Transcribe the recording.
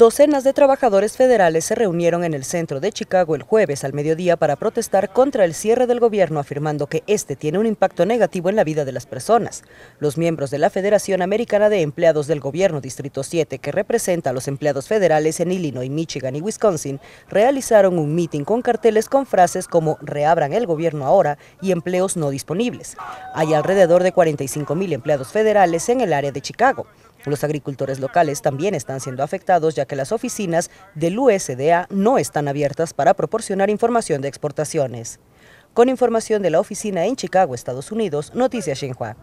Docenas de trabajadores federales se reunieron en el centro de Chicago el jueves al mediodía para protestar contra el cierre del gobierno, afirmando que este tiene un impacto negativo en la vida de las personas. Los miembros de la Federación Americana de Empleados del Gobierno Distrito 7, que representa a los empleados federales en Illinois, Michigan y Wisconsin, realizaron un mitin con carteles con frases como reabran el gobierno ahora y empleos no disponibles. Hay alrededor de 45 mil empleados federales en el área de Chicago. Los agricultores locales también están siendo afectados ya que las oficinas del USDA no están abiertas para proporcionar información de exportaciones. Con información de la oficina en Chicago, Estados Unidos, Noticias Xinhua.